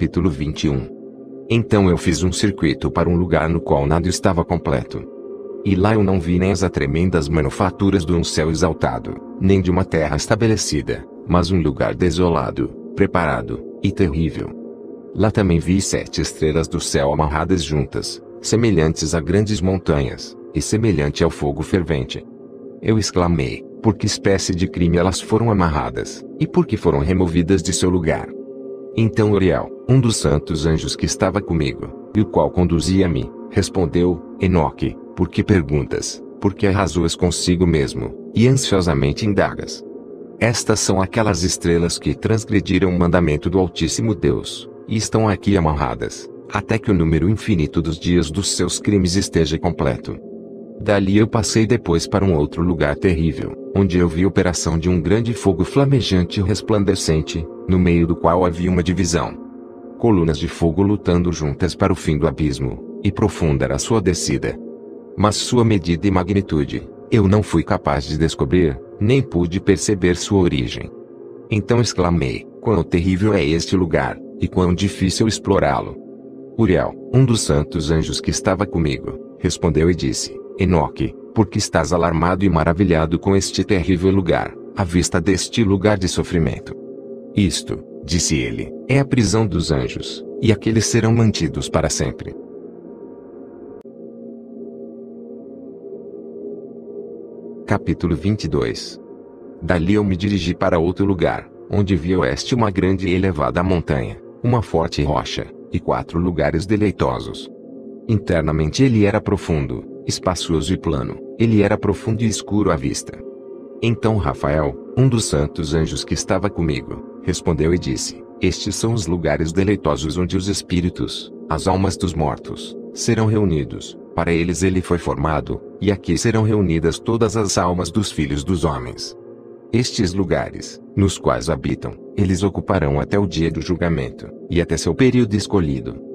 capítulo 21. Então eu fiz um circuito para um lugar no qual nada estava completo. E lá eu não vi nem as tremendas manufaturas de um céu exaltado, nem de uma terra estabelecida, mas um lugar desolado, preparado, e terrível. Lá também vi sete estrelas do céu amarradas juntas, semelhantes a grandes montanhas, e semelhante ao fogo fervente. Eu exclamei, por que espécie de crime elas foram amarradas, e por que foram removidas de seu lugar? Então Uriel, um dos santos anjos que estava comigo, e o qual conduzia-me, respondeu: Enoque, por que perguntas? Porque arrasoas consigo mesmo, e ansiosamente indagas. Estas são aquelas estrelas que transgrediram o mandamento do Altíssimo Deus, e estão aqui amarradas, até que o número infinito dos dias dos seus crimes esteja completo. Dali eu passei depois para um outro lugar terrível, onde eu vi a operação de um grande fogo flamejante e resplandecente, no meio do qual havia uma divisão. Colunas de fogo lutando juntas para o fim do abismo, e profunda era sua descida. Mas sua medida e magnitude, eu não fui capaz de descobrir, nem pude perceber sua origem. Então exclamei: Quão terrível é este lugar, e quão difícil explorá-lo! Uriel, um dos santos anjos que estava comigo, respondeu e disse: Enoque, porque estás alarmado e maravilhado com este terrível lugar, à vista deste lugar de sofrimento. Isto, disse ele, é a prisão dos anjos, e aqueles serão mantidos para sempre. Capítulo 22 Dali eu me dirigi para outro lugar, onde vi oeste uma grande e elevada montanha, uma forte rocha, e quatro lugares deleitosos. Internamente ele era profundo, espacioso e plano, ele era profundo e escuro à vista. Então Rafael, um dos santos anjos que estava comigo, respondeu e disse: Estes são os lugares deleitosos onde os espíritos, as almas dos mortos, serão reunidos, para eles ele foi formado, e aqui serão reunidas todas as almas dos filhos dos homens. Estes lugares, nos quais habitam, eles ocuparão até o dia do julgamento, e até seu período escolhido.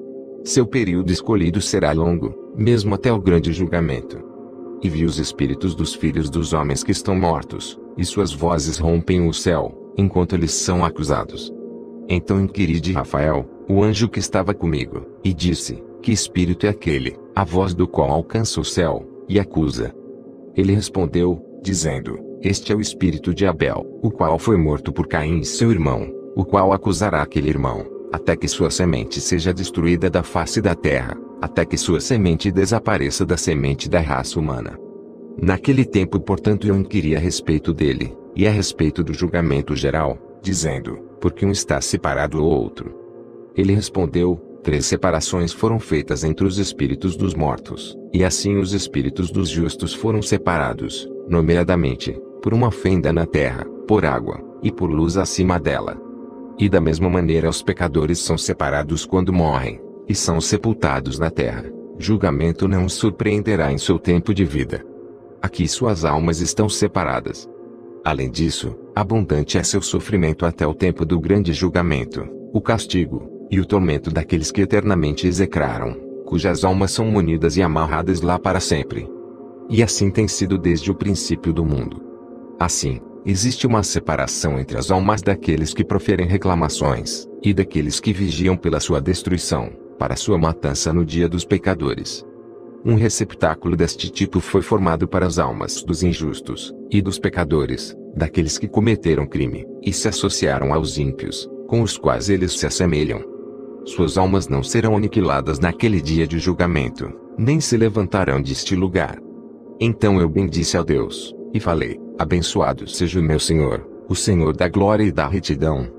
Seu período escolhido será longo, mesmo até o grande julgamento. E vi os espíritos dos filhos dos homens que estão mortos, e suas vozes rompem o céu, enquanto eles são acusados. Então inquiri de Rafael, o anjo que estava comigo, e disse: Que espírito é aquele, a voz do qual alcança o céu, e acusa? Ele respondeu, dizendo: Este é o espírito de Abel, o qual foi morto por Caim, e seu irmão, o qual acusará aquele irmão até que sua semente seja destruída da face da terra, até que sua semente desapareça da semente da raça humana. Naquele tempo, portanto, eu inquiri a respeito dele, e a respeito do julgamento geral, dizendo: Porque um está separado ao outro? Ele respondeu: Três separações foram feitas entre os espíritos dos mortos, e assim os espíritos dos justos foram separados, nomeadamente, por uma fenda na terra, por água, e por luz acima dela. E da mesma maneira os pecadores são separados quando morrem, e são sepultados na terra. Julgamento não os surpreenderá em seu tempo de vida. Aqui suas almas estão separadas. Além disso, abundante é seu sofrimento até o tempo do grande julgamento, o castigo, e o tormento daqueles que eternamente execraram, cujas almas são munidas e amarradas lá para sempre. E assim tem sido desde o princípio do mundo. Assim, existe uma separação entre as almas daqueles que proferem reclamações, e daqueles que vigiam pela sua destruição, para sua matança no dia dos pecadores. Um receptáculo deste tipo foi formado para as almas dos injustos, e dos pecadores, daqueles que cometeram crime, e se associaram aos ímpios, com os quais eles se assemelham. Suas almas não serão aniquiladas naquele dia de julgamento, nem se levantarão deste lugar. Então eu bendisse a Deus, e falei: Abençoado seja o meu Senhor, o Senhor da glória e da retidão.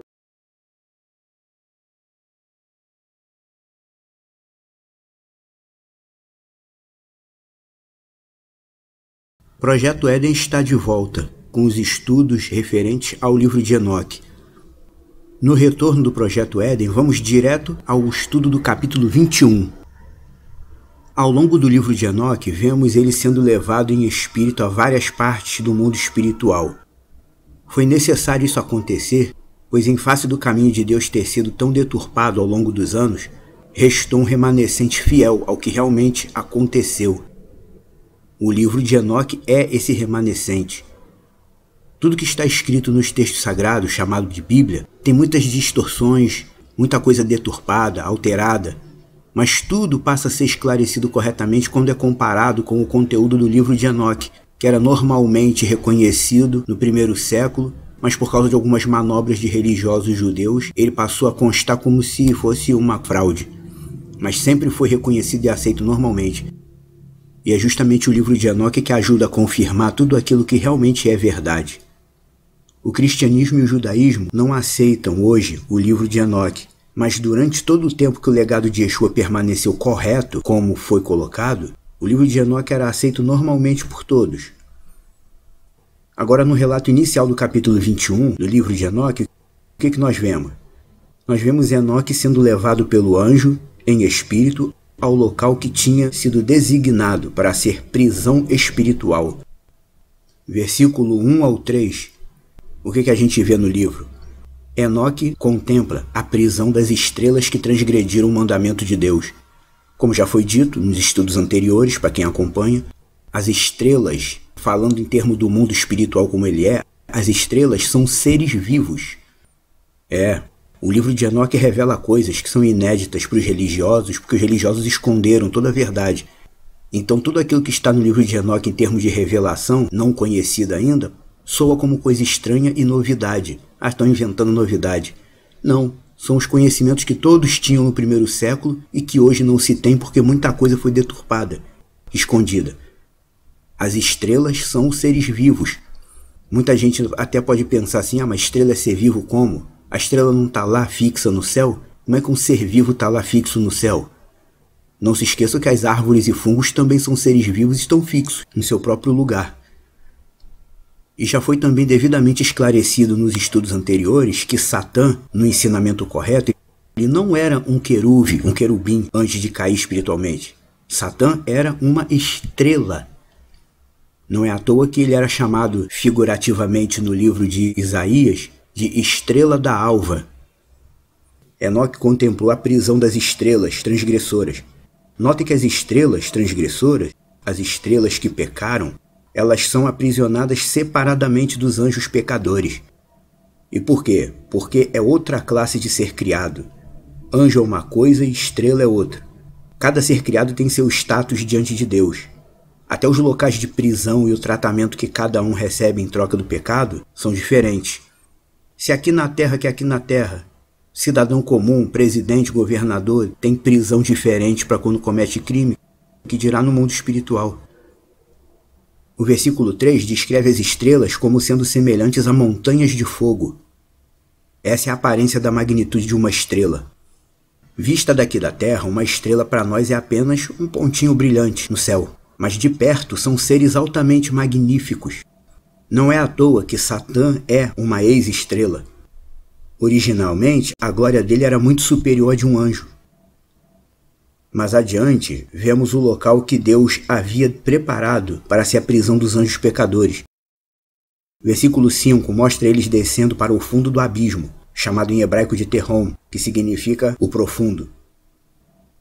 Projeto Éden está de volta com os estudos referentes ao livro de Enoque. No retorno do Projeto Éden, vamos direto ao estudo do capítulo 21, ao longo do livro de Enoque, vemos ele sendo levado em espírito a várias partes do mundo espiritual. Foi necessário isso acontecer, pois, em face do caminho de Deus ter sido tão deturpado ao longo dos anos, restou um remanescente fiel ao que realmente aconteceu. O livro de Enoque é esse remanescente. Tudo que está escrito nos textos sagrados, chamado de Bíblia, tem muitas distorções, muita coisa deturpada, alterada, mas tudo passa a ser esclarecido corretamente quando é comparado com o conteúdo do livro de Enoque, que era normalmente reconhecido no primeiro século, mas por causa de algumas manobras de religiosos judeus, ele passou a constar como se fosse uma fraude, mas sempre foi reconhecido e aceito normalmente. E é justamente o livro de Enoque que ajuda a confirmar tudo aquilo que realmente é verdade. O cristianismo e o judaísmo não aceitam hoje o livro de Enoque, mas durante todo o tempo que o legado de Yeshua permaneceu correto, como foi colocado, o livro de Enoque era aceito normalmente por todos. Agora, no relato inicial do capítulo 21 do livro de Enoque, o que, que nós vemos? Nós vemos Enoque sendo levado pelo anjo, em espírito, ao local que tinha sido designado para ser prisão espiritual. Versículo 1 ao 3. O que, que a gente vê no livro? Enoque contempla a prisão das estrelas que transgrediram o mandamento de Deus. Como já foi dito nos estudos anteriores, para quem acompanha, as estrelas, falando em termos do mundo espiritual como ele é, as estrelas são seres vivos. É, o livro de Enoque revela coisas que são inéditas para os religiosos, porque os religiosos esconderam toda a verdade. Então, tudo aquilo que está no livro de Enoque em termos de revelação, não conhecida ainda, soa como coisa estranha e novidade. Ah, estão inventando novidade. Não, são os conhecimentos que todos tinham no primeiro século e que hoje não se tem porque muita coisa foi deturpada, escondida. As estrelas são seres vivos. Muita gente até pode pensar assim: ah, mas estrela é ser vivo como? A estrela não está lá fixa no céu? Como é que um ser vivo está lá fixo no céu? Não se esqueça que as árvores e fungos também são seres vivos e estão fixos em seu próprio lugar. E já foi também devidamente esclarecido nos estudos anteriores que Satã, no ensinamento correto, ele não era um querube, um querubim, antes de cair espiritualmente. Satã era uma estrela. Não é à toa que ele era chamado figurativamente no livro de Isaías de estrela da alva. Enoque contemplou a prisão das estrelas transgressoras. Note que as estrelas transgressoras, as estrelas que pecaram, elas são aprisionadas separadamente dos anjos pecadores. E por quê? Porque é outra classe de ser criado. Anjo é uma coisa e estrela é outra. Cada ser criado tem seu status diante de Deus. Até os locais de prisão e o tratamento que cada um recebe em troca do pecado são diferentes. Se aqui na Terra que aqui na Terra, cidadão comum, presidente, governador, tem prisão diferente para quando comete crime, que dirá no mundo espiritual. O versículo 3 descreve as estrelas como sendo semelhantes a montanhas de fogo. Essa é a aparência da magnitude de uma estrela. Vista daqui da Terra, uma estrela para nós é apenas um pontinho brilhante no céu, mas de perto são seres altamente magníficos. Não é à toa que Satã é uma ex-estrela. Originalmente, a glória dele era muito superior à de um anjo. Mas adiante, vemos o local que Deus havia preparado para ser a prisão dos anjos pecadores. Versículo 5 mostra eles descendo para o fundo do abismo, chamado em hebraico de Terron, que significa o profundo.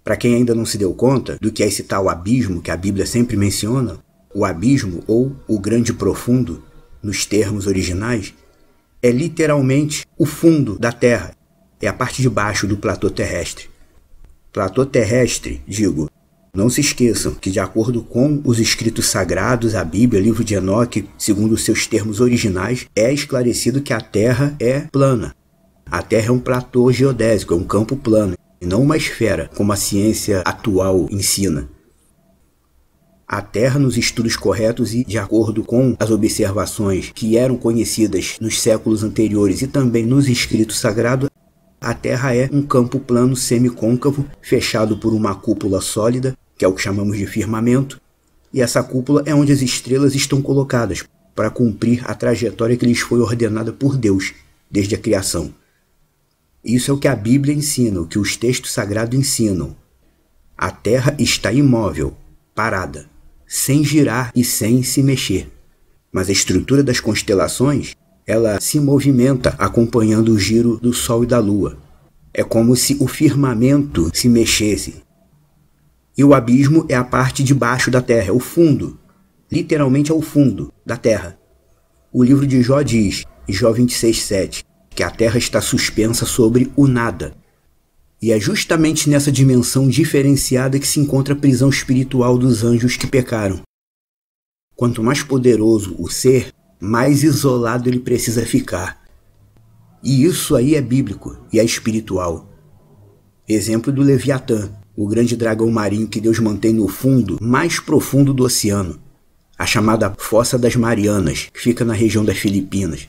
Para quem ainda não se deu conta do que é esse tal abismo que a Bíblia sempre menciona, o abismo ou o grande profundo, nos termos originais, é literalmente o fundo da Terra, é a parte de baixo do platô terrestre platô terrestre, digo. Não se esqueçam que, de acordo com os escritos sagrados, a Bíblia, livro de Enoque, segundo seus termos originais, é esclarecido que a Terra é plana. A Terra é um platô geodésico, é um campo plano, e não uma esfera, como a ciência atual ensina. A Terra, nos estudos corretos e de acordo com as observações que eram conhecidas nos séculos anteriores e também nos escritos sagrados, a Terra é um campo plano semicôncavo fechado por uma cúpula sólida, que é o que chamamos de firmamento, e essa cúpula é onde as estrelas estão colocadas para cumprir a trajetória que lhes foi ordenada por Deus desde a criação. Isso é o que a Bíblia ensina, o que os textos sagrados ensinam. A Terra está imóvel, parada, sem girar e sem se mexer. Mas a estrutura das constelações ela se movimenta acompanhando o giro do Sol e da Lua. É como se o firmamento se mexesse. E o abismo é a parte de baixo da Terra, é o fundo. Literalmente é o fundo da Terra. O livro de Jó diz, Jó 26,7, que a Terra está suspensa sobre o nada. E é justamente nessa dimensão diferenciada que se encontra a prisão espiritual dos anjos que pecaram. Quanto mais poderoso o ser, mais isolado ele precisa ficar. E isso aí é bíblico e é espiritual. Exemplo do Leviatã, o grande dragão marinho que Deus mantém no fundo mais profundo do oceano, a chamada Fossa das Marianas, que fica na região das Filipinas.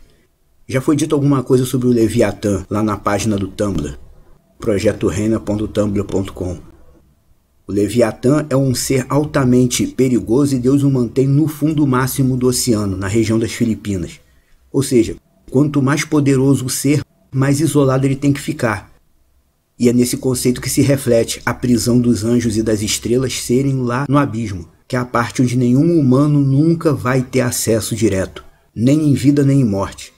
Já foi dito alguma coisa sobre o Leviatã lá na página do Tumblr, projetorena.tumblr.com. O Leviatã é um ser altamente perigoso e Deus o mantém no fundo máximo do oceano, na região das Filipinas. Ou seja, quanto mais poderoso o ser, mais isolado ele tem que ficar. E é nesse conceito que se reflete a prisão dos anjos e das estrelas serem lá no abismo, que é a parte onde nenhum humano nunca vai ter acesso direto, nem em vida nem em morte.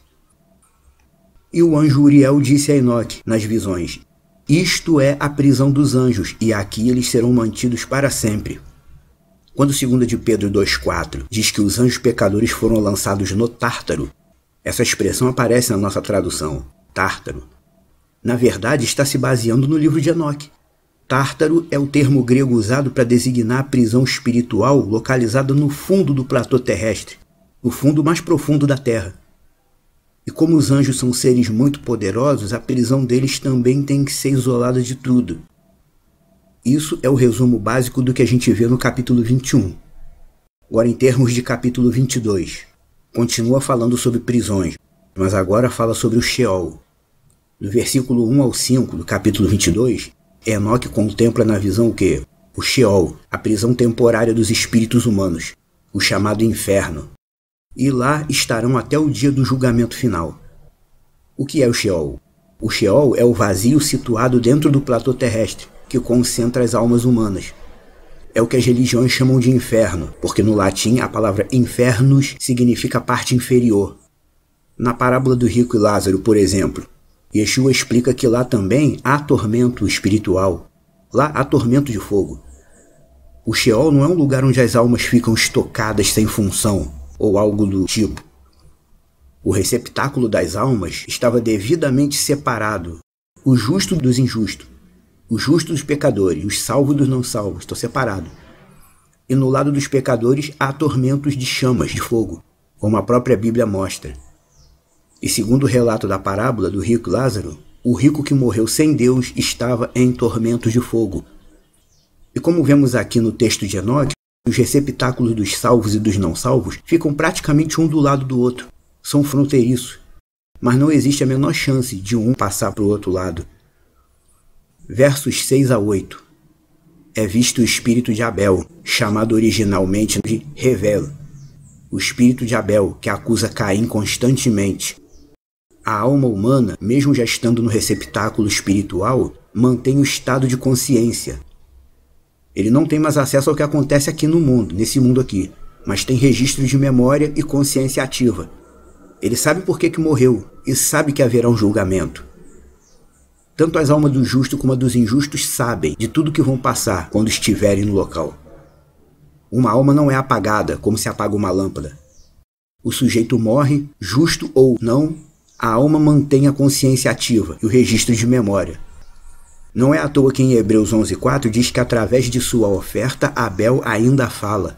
E o anjo Uriel disse a Enoque nas visões: isto é a prisão dos anjos, e aqui eles serão mantidos para sempre. Quando 2 de Pedro 2,4 diz que os anjos pecadores foram lançados no Tártaro, essa expressão aparece na nossa tradução, Tártaro. Na verdade, está se baseando no livro de Enoque. Tártaro é o termo grego usado para designar a prisão espiritual localizada no fundo do platô terrestre, no fundo mais profundo da Terra. E como os anjos são seres muito poderosos, a prisão deles também tem que ser isolada de tudo. Isso é o resumo básico do que a gente vê no capítulo 21. Agora, em termos de capítulo 22, continua falando sobre prisões, mas agora fala sobre o Sheol. No versículo 1 ao 5 do capítulo 22, Enoque contempla na visão o quê? O Sheol, a prisão temporária dos espíritos humanos, o chamado inferno, e lá estarão até o dia do julgamento final. O que é o Sheol? O Sheol é o vazio situado dentro do platô terrestre, que concentra as almas humanas. É o que as religiões chamam de inferno, porque no latim a palavra infernos significa parte inferior. Na parábola do rico e Lázaro, por exemplo, Yeshua explica que lá também há tormento espiritual, lá há tormento de fogo. O Sheol não é um lugar onde as almas ficam estocadas sem função, ou algo do tipo. O receptáculo das almas estava devidamente separado, o justo dos injustos, os justos dos pecadores, os salvos dos não salvos, estão separados. E no lado dos pecadores há tormentos de chamas de fogo, como a própria Bíblia mostra. E segundo o relato da parábola do rico Lázaro, o rico que morreu sem Deus estava em tormentos de fogo. E como vemos aqui no texto de Enoque, os receptáculos dos salvos e dos não salvos ficam praticamente um do lado do outro. São fronteiriços. Mas não existe a menor chance de um passar para o outro lado. Versos 6 a 8. É visto o espírito de Abel, chamado originalmente de Revelo. O espírito de Abel, que acusa Caim constantemente. A alma humana, mesmo já estando no receptáculo espiritual, mantém o estado de consciência, ele não tem mais acesso ao que acontece aqui no mundo, nesse mundo aqui, mas tem registro de memória e consciência ativa. Ele sabe por que, que morreu e sabe que haverá um julgamento. Tanto as almas do justo como a dos injustos sabem de tudo que vão passar quando estiverem no local. Uma alma não é apagada como se apaga uma lâmpada. O sujeito morre, justo ou não, a alma mantém a consciência ativa e o registro de memória. Não é à toa que em Hebreus 11:4 diz que através de sua oferta Abel ainda fala.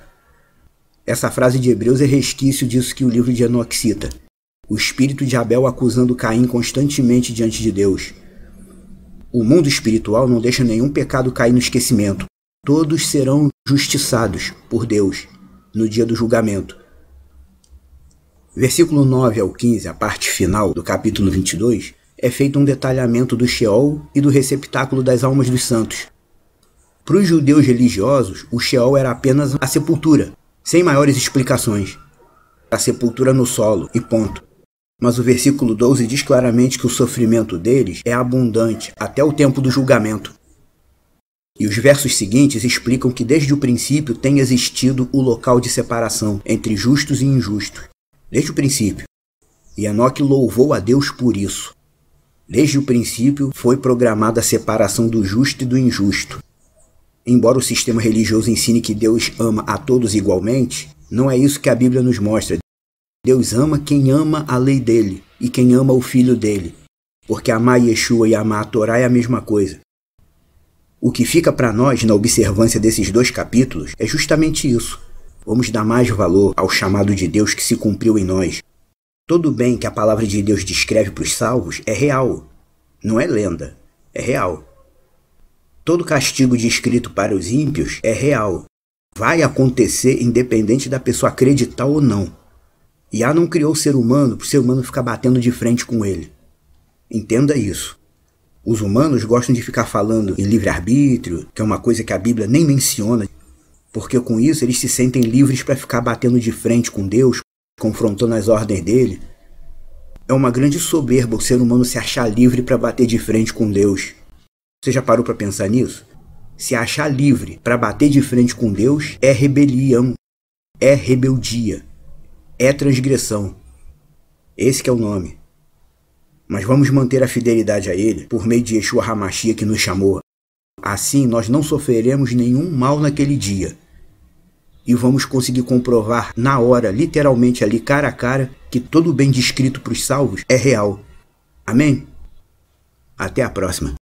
Essa frase de Hebreus é resquício disso que o livro de Enoque cita. O espírito de Abel acusando Caim constantemente diante de Deus. O mundo espiritual não deixa nenhum pecado cair no esquecimento. Todos serão justiçados por Deus no dia do julgamento. Versículo 9 ao 15, a parte final do capítulo 22, é feito um detalhamento do Sheol e do receptáculo das almas dos santos. Para os judeus religiosos, o Sheol era apenas a sepultura, sem maiores explicações. A sepultura no solo e ponto. Mas o versículo 12 diz claramente que o sofrimento deles é abundante até o tempo do julgamento. E os versos seguintes explicam que desde o princípio tem existido o local de separação entre justos e injustos. Desde o princípio. E Enoque louvou a Deus por isso. Desde o princípio foi programada a separação do justo e do injusto. Embora o sistema religioso ensine que Deus ama a todos igualmente, não é isso que a Bíblia nos mostra. Deus ama quem ama a lei dele e quem ama o filho dele, porque amar Yeshua e amar a Torá é a mesma coisa. O que fica para nós na observância desses dois capítulos é justamente isso. Vamos dar mais valor ao chamado de Deus que se cumpriu em nós, Todo bem que a palavra de Deus descreve para os salvos é real, não é lenda, é real. Todo castigo descrito para os ímpios é real. Vai acontecer independente da pessoa acreditar ou não. E há não criou o ser humano para o ser humano ficar batendo de frente com ele. Entenda isso. Os humanos gostam de ficar falando em livre-arbítrio, que é uma coisa que a Bíblia nem menciona, porque com isso eles se sentem livres para ficar batendo de frente com Deus, confrontou nas ordens dele, é uma grande soberba o ser humano se achar livre para bater de frente com Deus. Você já parou para pensar nisso? Se achar livre para bater de frente com Deus é rebelião, é rebeldia, é transgressão. Esse é o nome. Mas vamos manter a fidelidade a ele por meio de Yeshua Hamashia que nos chamou. Assim nós não sofreremos nenhum mal naquele dia, e vamos conseguir comprovar na hora, literalmente ali cara a cara, que todo o bem descrito para os salvos é real. Amém? Até a próxima.